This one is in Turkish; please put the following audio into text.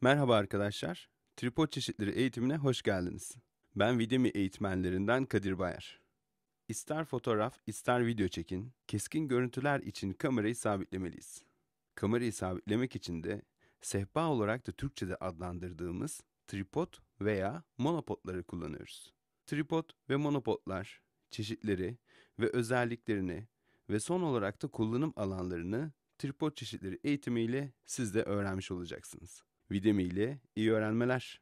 Merhaba arkadaşlar, tripod çeşitleri eğitimine hoş geldiniz. Ben Videmi eğitmenlerinden Kadir Bayar. İster fotoğraf, ister video çekin, keskin görüntüler için kamerayı sabitlemeliyiz. Kamerayı sabitlemek için de sehpa olarak da Türkçe'de adlandırdığımız tripod veya monopodları kullanıyoruz. Tripod ve monopodlar çeşitleri ve özelliklerini ve son olarak da kullanım alanlarını tripod çeşitleri eğitimiyle siz de öğrenmiş olacaksınız. Videmi ile iyi öğrenmeler.